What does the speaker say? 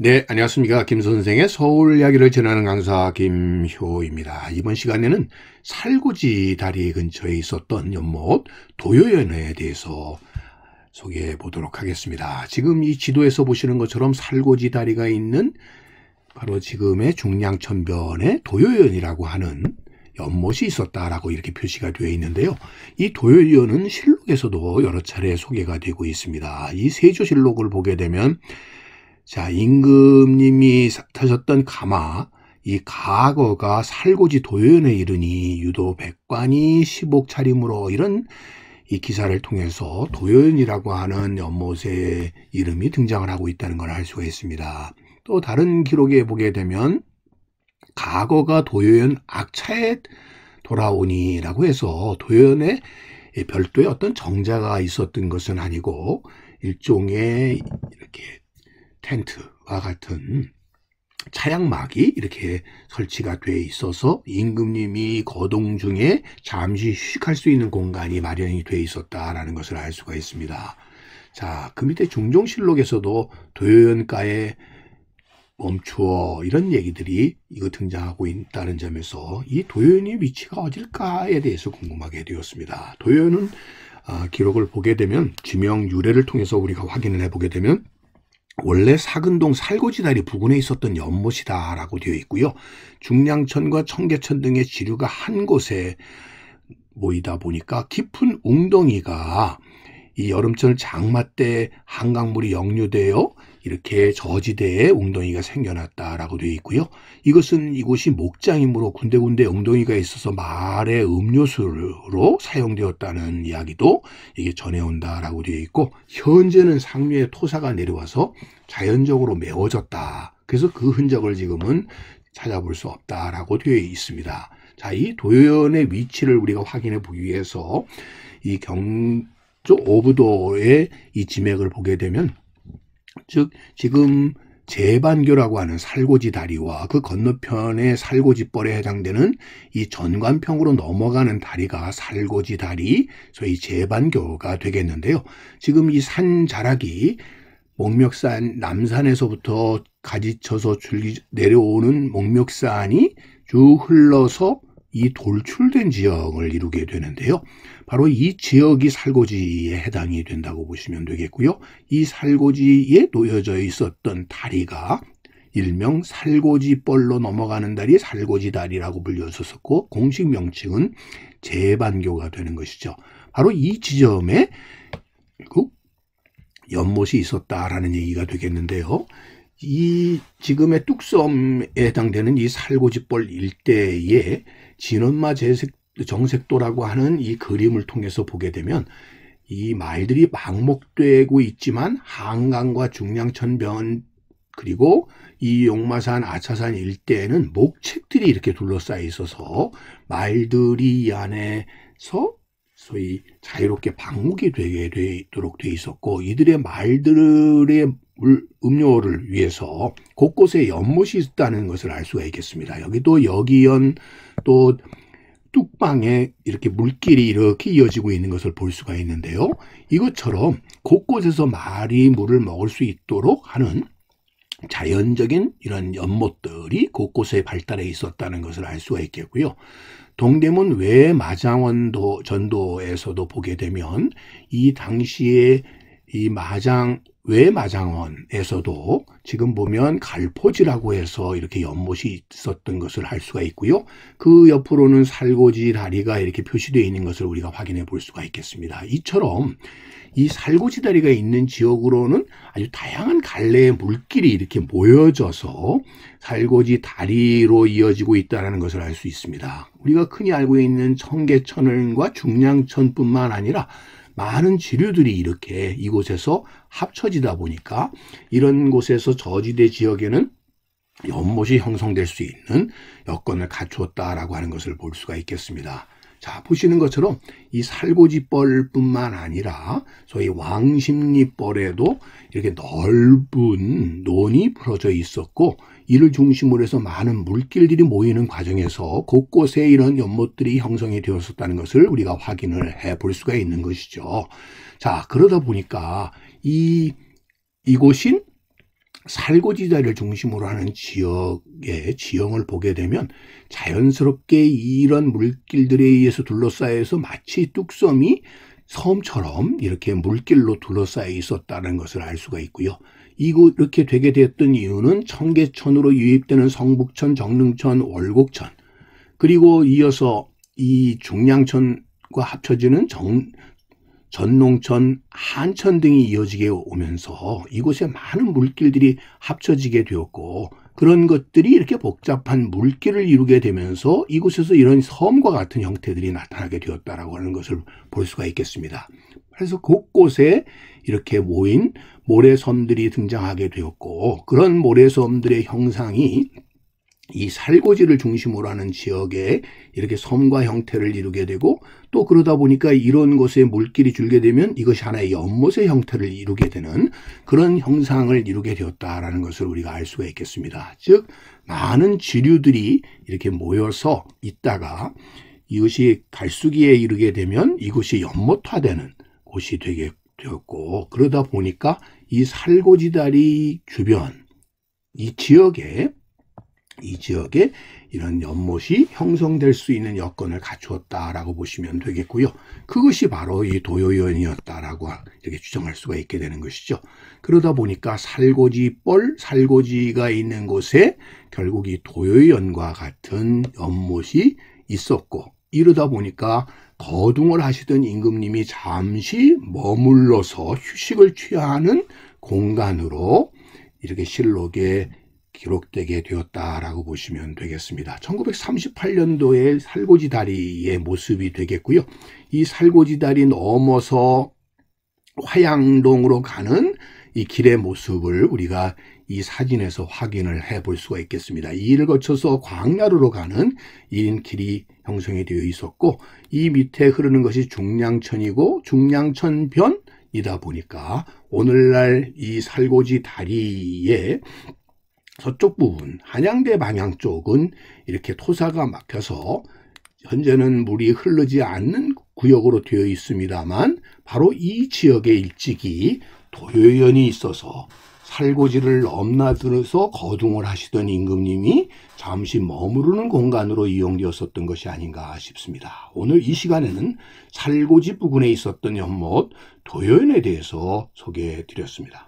네, 안녕하십니까. 김 선생의 서울 이야기를 전하는 강사 김효입니다. 이번 시간에는 살구지 다리 근처에 있었던 연못 도요연에 대해서 소개해 보도록 하겠습니다. 지금 이 지도에서 보시는 것처럼 살구지 다리가 있는 바로 지금의 중량천변의 도요연이라고 하는 연못이 있었다라고 이렇게 표시가 되어 있는데요. 이 도요연은 실록에서도 여러 차례 소개가 되고 있습니다. 이 세조실록을 보게 되면 자, 임금님이 타셨던 가마, 이 가거가 살고지 도연에 이르니 유도 백관이 시복 차림으로 이런 이 기사를 통해서 도연이라고 하는 연못의 이름이 등장을 하고 있다는 걸 알 수가 있습니다. 또 다른 기록에 보게 되면 가거가 도연 악차에 돌아오니라고 해서 도연에 별도의 어떤 정자가 있었던 것은 아니고 일종의 텐트와 같은 차량막이 이렇게 설치가 돼 있어서 임금님이 거동 중에 잠시 휴식할 수 있는 공간이 마련이 돼 있었다라는 것을 알 수가 있습니다. 자, 그 밑에 중종실록에서도 도요연가에 멈추어 이런 얘기들이 이거 등장하고 있다는 점에서 이 도요연의 위치가 어딜까에 대해서 궁금하게 되었습니다. 도요연은 아, 기록을 보게 되면 지명 유래를 통해서 우리가 확인을 해보게 되면 원래 사근동 살고지다리 부근에 있었던 연못이다라고 되어 있고요. 중량천과 청계천 등의 지류가 한 곳에 모이다 보니까 깊은 웅덩이가 이 여름철 장마 때 한강물이 역류되어 이렇게 저지대에 웅덩이가 생겨났다라고 되어 있고요. 이것은 이곳이 목장이므로 군데군데 웅덩이가 있어서 말의 음료수로 사용되었다는 이야기도 이게 전해온다라고 되어 있고 현재는 상류에 토사가 내려와서 자연적으로 메워졌다. 그래서 그 흔적을 지금은 찾아볼 수 없다라고 되어 있습니다. 자, 이 도연의 위치를 우리가 확인해 보기 위해서 이 경, 5부도의이 지맥을 보게 되면 즉 지금 제반교라고 하는 살고지 다리와 그 건너편의 살고지 뻘에 해당되는 이 전관평으로 넘어가는 다리가 살고지 다리, 소위 제반교가 되겠는데요. 지금 이 산 자락이 목멱산 남산에서부터 가지쳐서 줄기 내려오는 목멱산이 쭉 흘러서 이 돌출된 지역을 이루게 되는데요. 바로 이 지역이 살고지에 해당이 된다고 보시면 되겠고요. 이 살고지에 놓여져 있었던 다리가 일명 살고지뻘로 넘어가는 다리 살고지 다리라고 불렸었고 공식 명칭은 제반교가 되는 것이죠. 바로 이 지점에 그 연못이 있었다라는 얘기가 되겠는데요. 이 지금의 뚝섬에 해당되는 이살고지벌일대에진엄마 재색, 정색도라고 하는 이 그림을 통해서 보게 되면 이 말들이 방목되고 있지만 한강과 중량천변 그리고 이 용마산 아차산 일대에는 목책들이 이렇게 둘러싸여 있어서 말들이 이 안에서 소위 자유롭게 방목이 되게 되도록 돼 있었고 이들의 말들의 음료를 위해서 곳곳에 연못이 있다는 것을 알 수가 있겠습니다. 여기도 여기연 또 뚝방에 이렇게 물길이 이렇게 이어지고 있는 것을 볼 수가 있는데요. 이것처럼 곳곳에서 말이 물을 먹을 수 있도록 하는 자연적인 이런 연못들이 곳곳에 발달해 있었다는 것을 알 수가 있겠고요. 동대문 외 마장원도 전도에서도 보게 되면 이 당시에 이 마장 외마장원에서도 지금 보면 갈포지라고 해서 이렇게 연못이 있었던 것을 알 수가 있고요. 그 옆으로는 살고지 다리가 이렇게 표시되어 있는 것을 우리가 확인해 볼 수가 있겠습니다. 이처럼 이 살고지 다리가 있는 지역으로는 아주 다양한 갈래의 물길이 이렇게 모여져서 살고지 다리로 이어지고 있다는 것을 알 수 있습니다. 우리가 흔히 알고 있는 청계천과 중량천뿐만 아니라 많은 지류들이 이렇게 이곳에서 합쳐지다 보니까 이런 곳에서 저지대 지역에는 연못이 형성될 수 있는 여건을 갖추었다라고 하는 것을 볼 수가 있겠습니다. 자, 보시는 것처럼 이 살고지뻘뿐만 아니라 소위 왕십리뻘에도 이렇게 넓은 논이 풀어져 있었고 이를 중심으로 해서 많은 물길들이 모이는 과정에서 곳곳에 이런 연못들이 형성이 되었었다는 것을 우리가 확인을 해 볼 수가 있는 것이죠. 자, 그러다 보니까 이 이곳인 살고지자를 중심으로 하는 지역의 지형을 보게 되면 자연스럽게 이런 물길들에 의해서 둘러싸여서 마치 뚝섬이 섬처럼 이렇게 물길로 둘러싸여 있었다는 것을 알 수가 있고요. 이렇게 되게 되었던 이유는 청계천으로 유입되는 성북천, 정릉천, 월곡천 그리고 이어서 이 중량천과 합쳐지는 정, 전농천, 한천 등이 이어지게 오면서 이곳에 많은 물길들이 합쳐지게 되었고 그런 것들이 이렇게 복잡한 물길을 이루게 되면서 이곳에서 이런 섬과 같은 형태들이 나타나게 되었다라고 하는 것을 볼 수가 있겠습니다. 그래서 곳곳에 이렇게 모인 모래섬들이 등장하게 되었고 그런 모래섬들의 형상이 이 살고지를 중심으로 하는 지역에 이렇게 섬과 형태를 이루게 되고 또 그러다 보니까 이런 곳에 물길이 줄게 되면 이것이 하나의 연못의 형태를 이루게 되는 그런 형상을 이루게 되었다라는 것을 우리가 알 수가 있겠습니다. 즉 많은 지류들이 이렇게 모여서 있다가 이것이 갈수기에 이르게 되면 이것이 연못화되는 곳이 되게 되었고 그러다 보니까 이 살고지다리 주변 이 지역에 이 지역에 이런 연못이 형성될 수 있는 여건을 갖추었다라고 보시면 되겠고요. 그것이 바로 이 도요연이었다라고 이렇게 추정할 수가 있게 되는 것이죠. 그러다 보니까 살고지 뻘, 살고지가 있는 곳에 결국 이 도요연과 같은 연못이 있었고 이러다 보니까 거둥을 하시던 임금님이 잠시 머물러서 휴식을 취하는 공간으로 이렇게 실록에 기록되게 되었다라고 보시면 되겠습니다. 1938년도에 살고지 다리의 모습이 되겠고요. 이 살고지 다리 넘어서 화양동으로 가는 이 길의 모습을 우리가 이 사진에서 확인을 해 볼 수가 있겠습니다. 이 일을 거쳐서 광야로로 가는 이인 길이 형성이 되어 있었고 이 밑에 흐르는 것이 중량천이고 중량천변이다 보니까 오늘날 이 살고지 다리에 서쪽 부분 한양대 방향 쪽은 이렇게 토사가 막혀서 현재는 물이 흐르지 않는 구역으로 되어 있습니다만 바로 이 지역의 일찍이 도요연이 있어서 살고지를 넘나들어서 거둥을 하시던 임금님이 잠시 머무르는 공간으로 이용되었었던 것이 아닌가 싶습니다. 오늘 이 시간에는 살고지 부근에 있었던 연못 도요연에 대해서 소개해 드렸습니다.